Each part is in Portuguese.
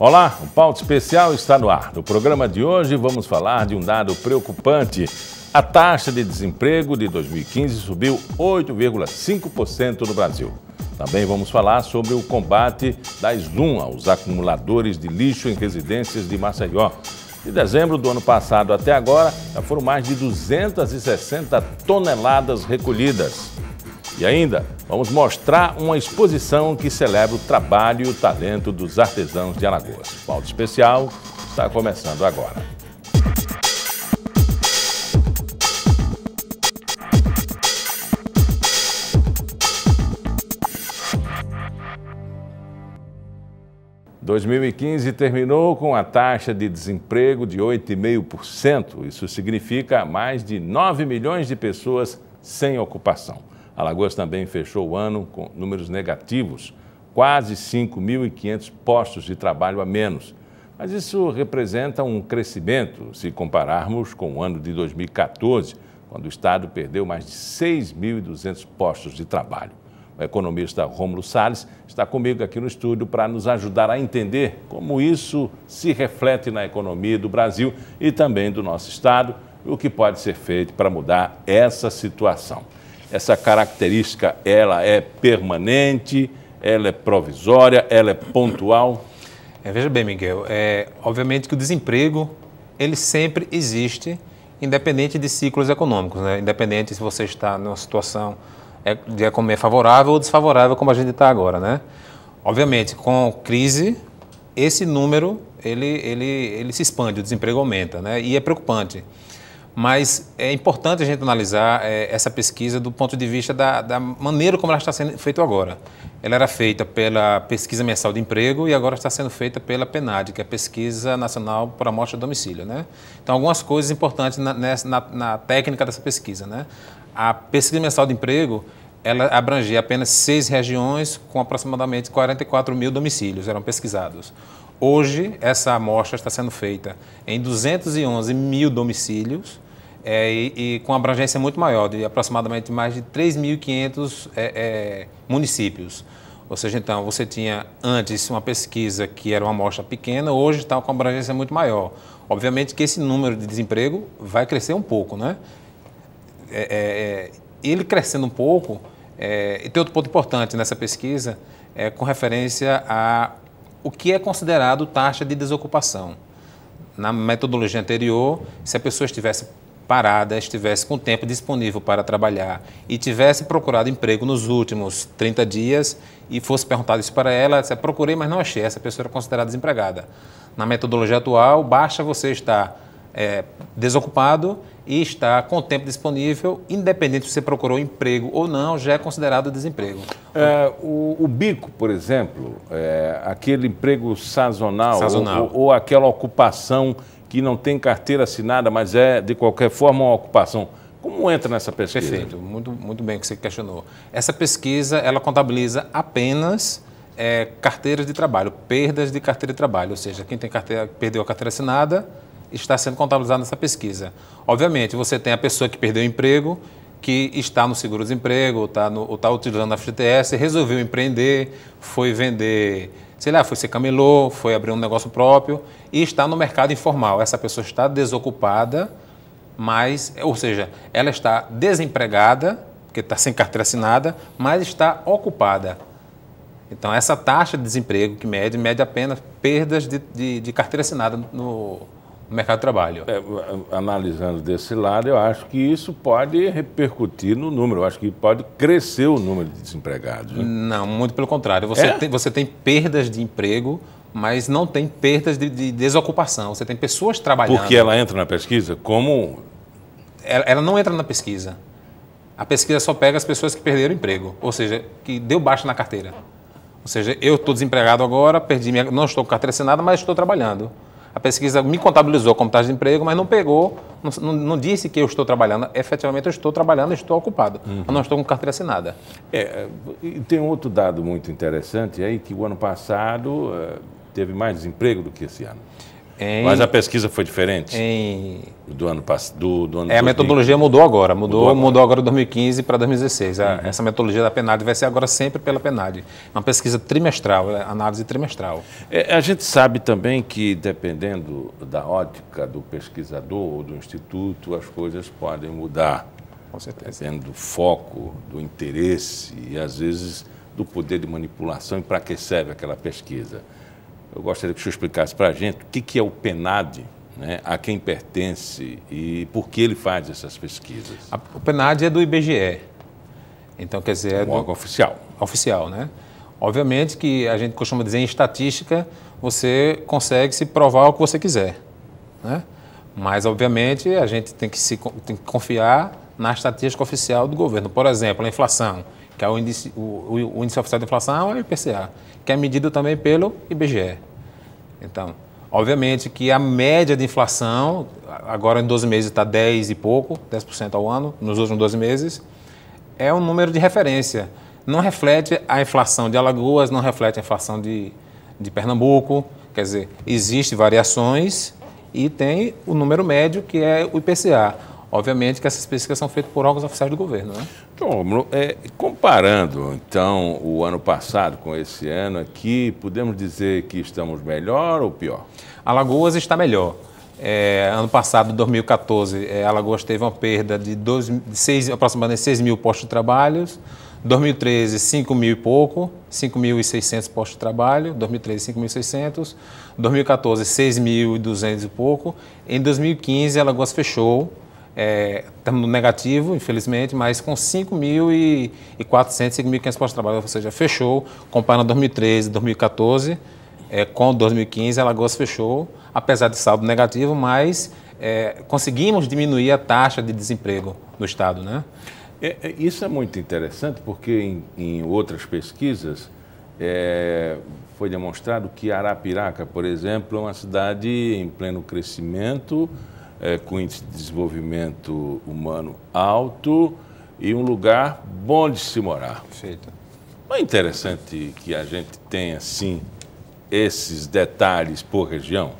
Olá, o Pauta Especial está no ar. No programa de hoje vamos falar de um dado preocupante. A taxa de desemprego de 2015 subiu 8,5% no Brasil. Também vamos falar sobre o combate da SLUM aos acumuladores de lixo em residências de Maceió. De dezembro do ano passado até agora, já foram mais de 260 toneladas recolhidas. E ainda vamos mostrar uma exposição que celebra o trabalho e o talento dos artesãos de Alagoas. O Pauta Especial está começando agora. ...2015 terminou com a taxa de desemprego de 8,5%. Isso significa mais de 9 milhões de pessoas sem ocupação. Alagoas também fechou o ano com números negativos, quase 5.500 postos de trabalho a menos. Mas isso representa um crescimento se compararmos com o ano de 2014, quando o Estado perdeu mais de 6.200 postos de trabalho. O economista Rômulo Salles está comigo aqui no estúdio para nos ajudar a entender como isso se reflete na economia do Brasil e também do nosso Estado e o que pode ser feito para mudar essa situação essa característica ela é permanente, ela é provisória, ela é pontual? É, veja bem, Miguel, é, obviamente que o desemprego ele sempre existe, independente de ciclos econômicos, né? independente se você está numa situação é, de economia favorável ou desfavorável, como a gente está agora. Né? Obviamente, com crise, esse número ele, ele, ele se expande, o desemprego aumenta, né? e é preocupante mas é importante a gente analisar é, essa pesquisa do ponto de vista da, da, maneira como ela está sendo feita agora. Ela era feita pela Pesquisa Mensal de Emprego e agora está sendo feita pela PNAD, que é a Pesquisa Nacional por Amostra de Domicílio. Né? Então, algumas coisas importantes na, nessa, na, na técnica dessa pesquisa. Né? A Pesquisa Mensal de Emprego ela abrangia apenas seis regiões com aproximadamente 44 mil domicílios eram pesquisados. Hoje, essa amostra está sendo feita em 211 mil domicílios, é, e, e, com abrangência muito maior, de aproximadamente mais de 3.500 é, é, municípios. Ou seja, então, você tinha antes uma pesquisa que era uma amostra pequena, hoje está com abrangência muito maior. Obviamente que esse número de desemprego vai crescer um pouco, né? É, é, é ele crescendo um pouco, é, e tem outro ponto importante nessa pesquisa, é com referência a o que é considerado taxa de desocupação. Na metodologia anterior, se a pessoa estivesse parada estivesse com tempo disponível para trabalhar e tivesse procurado emprego nos últimos 30 dias e fosse perguntado isso para ela, disse, é, procurei, mas não achei, essa pessoa era considerada desempregada. Na metodologia atual, basta você estar é, desocupado e está com tempo disponível, independente se você procurou emprego ou não, já é considerado desemprego. É, o, o, bico, por exemplo, é, aquele emprego sazonal, sazonal. Ou, ou, aquela ocupação que não tem carteira assinada, mas é, de qualquer forma, uma ocupação. Como entra nessa pesquisa? Perfeito, muito, muito bem que você questionou. Essa pesquisa, ela contabiliza apenas é, carteiras de trabalho, perdas de carteira de trabalho, ou seja, quem tem carteira, perdeu a carteira assinada está sendo contabilizado nessa pesquisa. Obviamente, você tem a pessoa que perdeu o emprego, que está no seguro-desemprego, ou está, ou está utilizando a FGTS, resolveu empreender, foi vender sei lá, foi ser camelô, foi abrir um negócio próprio e está no mercado informal. Essa pessoa está desocupada, mas, ou seja, ela está desempregada, porque está sem carteira assinada, mas está ocupada. Então, essa taxa de desemprego que mede, mede apenas perdas de, de, de carteira assinada no, no mercado de trabalho. É, analisando desse lado, eu acho que isso pode repercutir no número, eu acho que pode crescer o número de desempregados. Né? Não, muito pelo contrário. Você, é? tem, você tem perdas de emprego, mas não tem perdas de, de desocupação. Você tem pessoas trabalhando. Porque ela entra na pesquisa como. Ela, ela não entra na pesquisa. A pesquisa só pega as pessoas que perderam emprego, ou seja, que deu baixo na carteira. Ou seja, eu estou desempregado agora, perdi minha, não estou com carteira assinada, mas estou trabalhando. A pesquisa me contabilizou como taxa de emprego, mas não pegou, não, não disse que eu estou trabalhando. Efetivamente, eu estou trabalhando, estou ocupado. Uhum. Eu não estou com carteira assinada. É, é e tem outro dado muito interessante aí, que o ano passado eh, teve mais desemprego do que esse ano. Em, Mas a pesquisa foi diferente? Em, do ano passado. Do, do é, 2000. a metodologia mudou agora. Mudou, mudou agora, mudou agora de 2015 para 2016. Uhum. essa metodologia da PNAD vai ser agora sempre pela PNAD. Uma pesquisa trimestral, é, análise trimestral. É, a gente sabe também que, dependendo da ótica do pesquisador ou do instituto, as coisas podem mudar. Com certeza. Dependendo do foco, do interesse e, às vezes, do poder de manipulação e para que serve aquela pesquisa. Eu gostaria que o senhor explicasse para a gente o que, que é o PENAD, né, a quem pertence e por que ele faz essas pesquisas. A, o PENAD é do IBGE. Então, quer dizer. É um do, oficial. Oficial, né? Obviamente que a gente costuma dizer em estatística, você consegue se provar o que você quiser. Né? Mas, obviamente, a gente tem que, se, tem que confiar na estatística oficial do governo. Por exemplo, a inflação, que é o índice, o, o, o índice oficial de inflação é o IPCA, que é medido também pelo IBGE. Então, obviamente que a média de inflação, agora em 12 meses está 10 e pouco, 10% ao ano, nos últimos 12 meses, é um número de referência. Não reflete a inflação de Alagoas, não reflete a inflação de, de Pernambuco. Quer dizer, existem variações e tem o número médio que é o IPCA. Obviamente que essas pesquisas são feitas por órgãos oficiais do governo, né? Então, é, comparando, então, o ano passado com esse ano aqui, podemos dizer que estamos melhor ou pior? Alagoas está melhor. É, ano passado, 2014, é, Alagoas teve uma perda de, seis, aproximadamente 6 mil postos de trabalho. 2013, 5 mil e pouco, 5.600 postos de trabalho, 2013, 5.600, 2014, 6.200 e pouco. Em 2015, Alagoas fechou é, estamos é, no negativo, infelizmente, mas com 5.400, 5.500 postos de trabalho, ou seja, fechou, comparando 2013 2014, é, com 2015, Alagoas fechou, apesar de saldo negativo, mas é, conseguimos diminuir a taxa de desemprego no Estado, né? É, é isso é muito interessante, porque em, em outras pesquisas é, foi demonstrado que Arapiraca, por exemplo, é uma cidade em pleno crescimento, é, com índice de desenvolvimento humano alto e um lugar bom de se morar. Perfeito. É interessante que a gente tenha, sim, esses detalhes por região?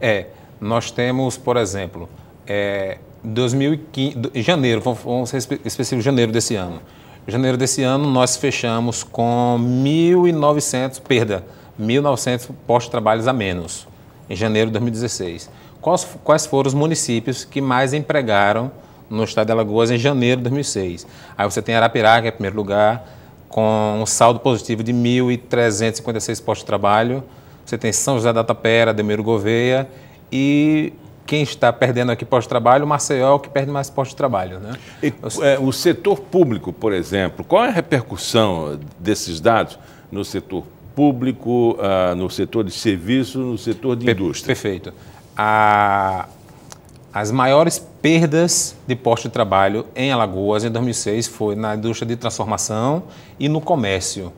É, nós temos, por exemplo, é, 2015, janeiro, vamos ser específicos, janeiro desse ano. Janeiro desse ano, nós fechamos com 1.900, perda, 1.900 postos de trabalhos a menos, em janeiro de 2016 quais, quais foram os municípios que mais empregaram no estado de Alagoas em janeiro de 2006. Aí você tem Arapiraca em primeiro lugar, com um saldo positivo de 1.356 postos de trabalho. Você tem São José da Tapera, Demiro Gouveia e quem está perdendo aqui postos de trabalho, o Maceió que perde mais postos de trabalho. Né? E, é, o setor público, por exemplo, qual é a repercussão desses dados no setor público, uh, no setor de serviço, no setor de indústria? Perfeito a, as maiores perdas de postos de trabalho em Alagoas em 2006 foi na indústria de transformação e no comércio.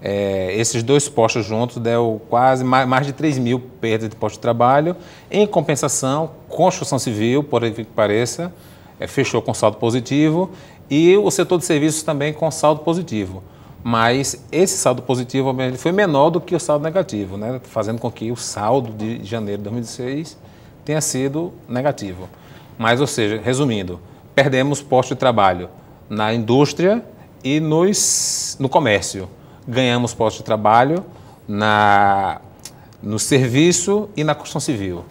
É, esses dois postos juntos deu quase mais, mais de 3 mil perdas de postos de trabalho. Em compensação, construção civil, por que pareça, é, fechou com saldo positivo e o setor de serviços também com saldo positivo mas esse saldo positivo foi menor do que o saldo negativo, né? fazendo com que o saldo de janeiro de 2016 tenha sido negativo. Mas, ou seja, resumindo, perdemos postos de trabalho na indústria e nos, no comércio. Ganhamos postos de trabalho na, no serviço e na construção civil.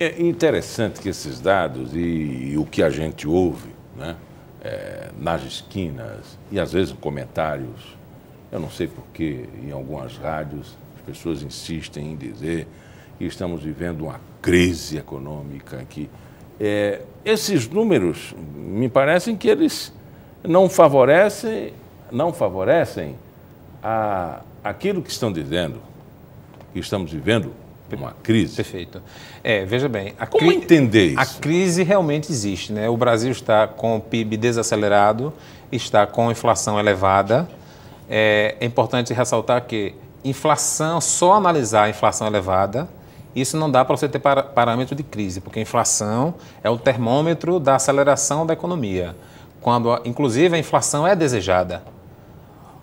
É interessante que esses dados e, e o que a gente ouve, né? é, nas esquinas e às vezes comentários, eu não sei porquê, em algumas rádios as pessoas insistem em dizer que estamos vivendo uma crise econômica, que é, esses números me parecem que eles não favorecem, não favorecem a, aquilo que estão dizendo, que estamos vivendo uma crise. Perfeito. É, veja bem. Como cri... entender isso? A crise realmente existe, né? O Brasil está com o PIB desacelerado, está com inflação elevada. É, é importante ressaltar que inflação, só analisar a inflação elevada, isso não dá para você ter parâmetro de crise, porque a inflação é o termômetro da aceleração da economia. Quando, inclusive, a inflação é desejada.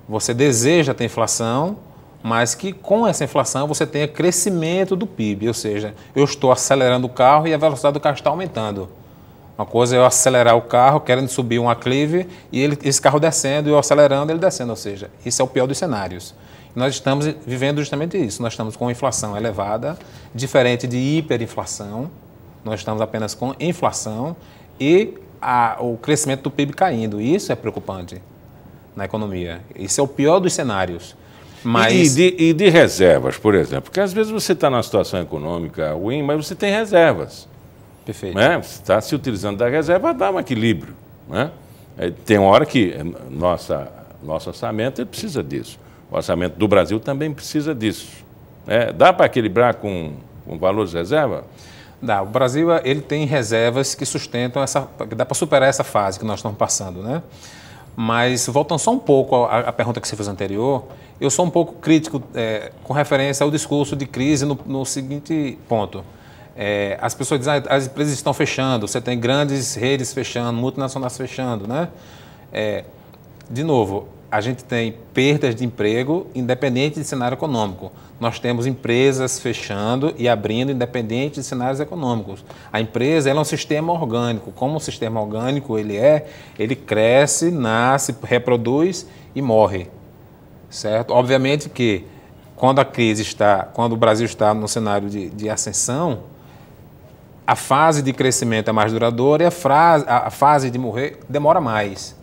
Você deseja ter inflação mas que com essa inflação você tenha crescimento do PIB, ou seja, eu estou acelerando o carro e a velocidade do carro está aumentando. Uma coisa é eu acelerar o carro querendo subir um aclive e ele, esse carro descendo, eu acelerando, ele descendo, ou seja, isso é o pior dos cenários. nós estamos vivendo justamente isso, nós estamos com inflação elevada, diferente de hiperinflação, nós estamos apenas com inflação e a, o crescimento do PIB caindo, isso é preocupante na economia. Isso é o pior dos cenários. Mas... E, de, e de reservas, por exemplo, porque às vezes você está numa situação econômica ruim, mas você tem reservas. Perfeito. Né? Você está se utilizando da reserva, dá um equilíbrio. Né? É, tem uma hora que é, nossa, nosso orçamento precisa disso. O orçamento do Brasil também precisa disso. É, dá para equilibrar com, com valor de reserva? Dá. O Brasil ele tem reservas que sustentam essa. que dá para superar essa fase que nós estamos passando. Né? Mas voltando só um pouco à, à pergunta que você fez anterior, eu sou um pouco crítico é, com referência ao discurso de crise no, no seguinte ponto. É, as pessoas dizem ah, as empresas estão fechando, você tem grandes redes fechando, multinacionais fechando, né? É, de novo, a gente tem perdas de emprego independente de cenário econômico. Nós temos empresas fechando e abrindo independente de cenários econômicos. A empresa ela é um sistema orgânico. Como um sistema orgânico ele é, ele cresce, nasce, reproduz e morre. Certo? Obviamente que quando a crise está, quando o Brasil está no cenário de, de ascensão, a fase de crescimento é mais duradoura e a, frase, a fase de morrer demora mais.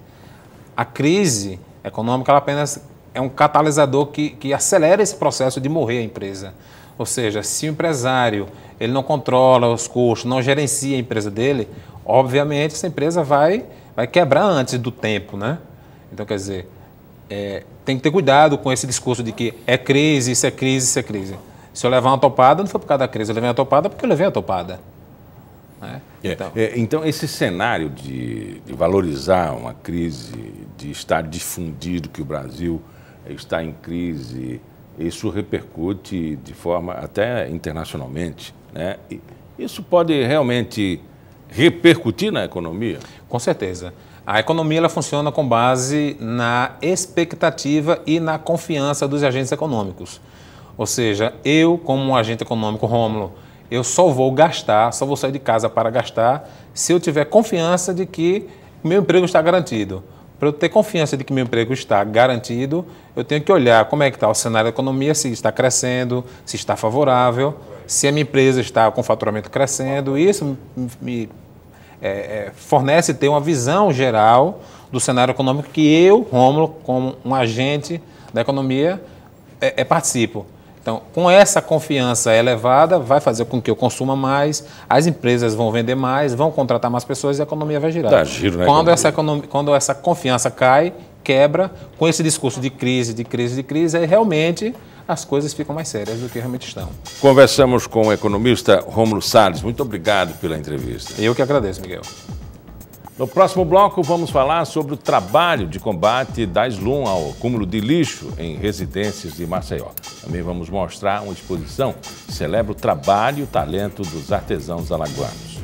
A crise econômica, ela apenas é um catalisador que, que acelera esse processo de morrer a empresa. Ou seja, se o empresário ele não controla os custos, não gerencia a empresa dele, obviamente essa empresa vai, vai quebrar antes do tempo, né? Então, quer dizer, é, tem que ter cuidado com esse discurso de que é crise, isso é crise, isso é crise. Se eu levar uma topada, não foi por causa da crise. Eu levei uma topada porque eu levei a topada. Né? É, então. É, então, esse cenário de, de valorizar uma crise de estar difundido que o Brasil está em crise, isso repercute de forma até internacionalmente. Né? Isso pode realmente repercutir na economia? Com certeza. A economia ela funciona com base na expectativa e na confiança dos agentes econômicos. Ou seja, eu, como um agente econômico, Rômulo, eu só vou gastar, só vou sair de casa para gastar se eu tiver confiança de que meu emprego está garantido para eu ter confiança de que meu emprego está garantido, eu tenho que olhar como é que está o cenário da economia, se está crescendo, se está favorável, se a minha empresa está com faturamento crescendo. Isso me, é, é, fornece ter uma visão geral do cenário econômico que eu, Rômulo, como um agente da economia, é, é participo. Então, com essa confiança elevada, vai fazer com que eu consuma mais, as empresas vão vender mais, vão contratar mais pessoas e a economia vai girar. Dá giro, né? Quando essa, economia, quando essa confiança cai, quebra, com esse discurso de crise, de crise, de crise, aí realmente as coisas ficam mais sérias do que realmente estão. Conversamos com o economista Romulo Salles. Muito obrigado pela entrevista. Eu que agradeço, Miguel. No próximo bloco, vamos falar sobre o trabalho de combate da SLUM ao acúmulo de lixo em residências de Maceió. Também vamos mostrar uma exposição que celebra o trabalho e o talento dos artesãos alagoanos.